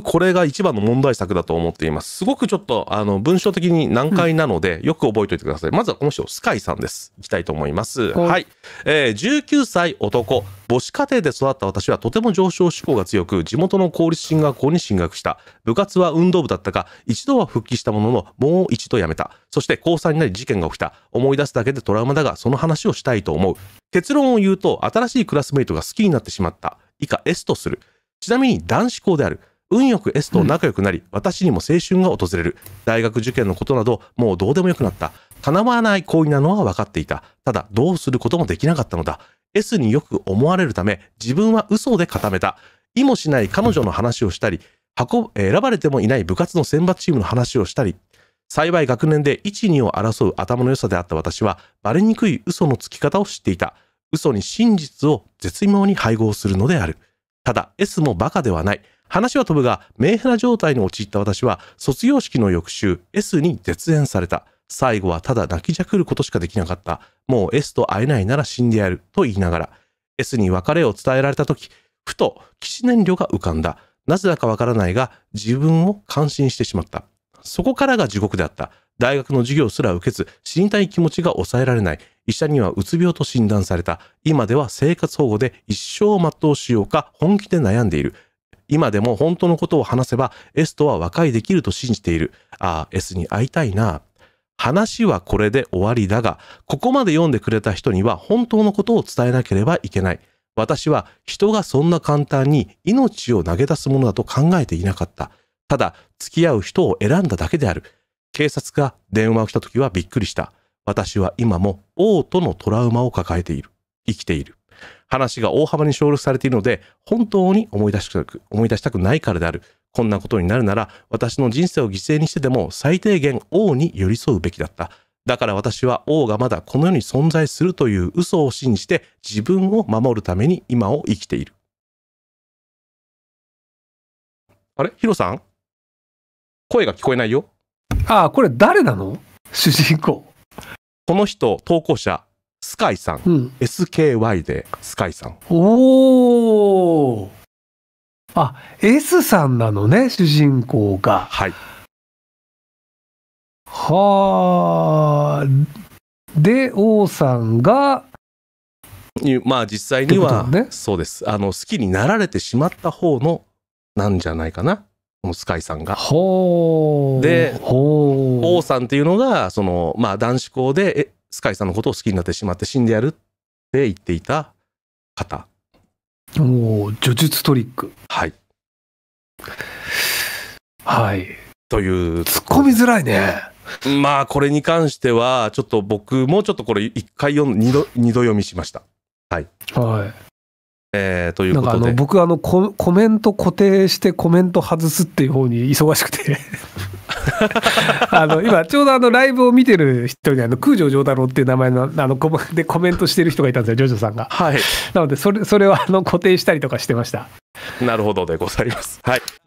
これが一番の問題作だと思っています。すごくちょっと、あの、文章的に難解なので、よく覚えておいてください。まずはこの人、スカイさんです。いきたいと思います。はい、はい。えー、19歳男。母子家庭で育った私はとても上昇志向が強く、地元の公立進学校に進学した。部活は運動部だったが、一度は復帰したものの、もう一度辞めた。そして高3になり事件が起きた。思い出すだけでトラウマだが、その話をしたいと思う。結論を言うと、新しいクラスメイトが好きになってしまった。以下、S とする。ちなみに男子校である。運よく S と仲良くなり、私にも青春が訪れる。大学受験のことなど、もうどうでもよくなった。叶わない行為なのは分かっていた。ただ、どうすることもできなかったのだ。S によく思われるため、自分は嘘で固めた。意もしない彼女の話をしたり、運選ばれてもいない部活の選抜チームの話をしたり、幸い学年で1、2を争う頭の良さであった私は、バレにくい嘘のつき方を知っていた。嘘に真実を絶妙に配合するのである。ただ、S もバカではない。話は飛ぶが、メンヘラ状態に陥った私は、卒業式の翌週、S に絶縁された。最後はただ泣きじゃくることしかできなかった。もう S と会えないなら死んでやる。と言いながら、S に別れを伝えられた時、ふと、騎士燃料が浮かんだ。なぜだかわからないが、自分を感心してしまった。そこからが地獄であった。大学の授業すら受けず、死にたい気持ちが抑えられない。医者にはうつ病と診断された。今では生活保護で一生を全うしようか本気で悩んでいる。今でも本当のことを話せば S とは和解できると信じている。ああ、S に会いたいな。話はこれで終わりだが、ここまで読んでくれた人には本当のことを伝えなければいけない。私は人がそんな簡単に命を投げ出すものだと考えていなかった。ただ、付き合う人を選んだだけである。警察が電話をした時はびっくりした。私は今も王とのトラウマを抱えている。生きている。話が大幅に省略されているので、本当に思い出したく、思い出したくないからである。こんなことになるなら、私の人生を犠牲にしてでも最低限王に寄り添うべきだった。だから私は王がまだこの世に存在するという嘘を信じて自分を守るために今を生きている。あれヒロさん声が聞こえないよ。ああ、これ誰なの主人公。この人、投稿者、スカイさん、うん、SKY でスカイさんおおあ S さんなのね主人公がはいはあで王さんがまあ実際には、ね、そうですあの好きになられてしまった方のなんじゃないかなこのスカイさんが。で王さんっていうのがそのまあ男子校でスカイさんのことを好きになってしまって死んでやるって言っていた方。おお、叙述トリック。はい。はい。という。突っ込みづらいね。まあ、これに関しては、ちょっと僕もちょっとこれ一回読ん、二度、二度読みしました。はい。はい。えー、ということで。僕あのコ、コメント固定してコメント外すっていう方に忙しくてあの今ちょうどあのライブを見てる人にあの空城城太郎っていう名前のあのコでコメントしてる人がいたんですよジョジョさんが。はい、なのでそれそれはあの固定したりとかしてました。なるほどでございます。はい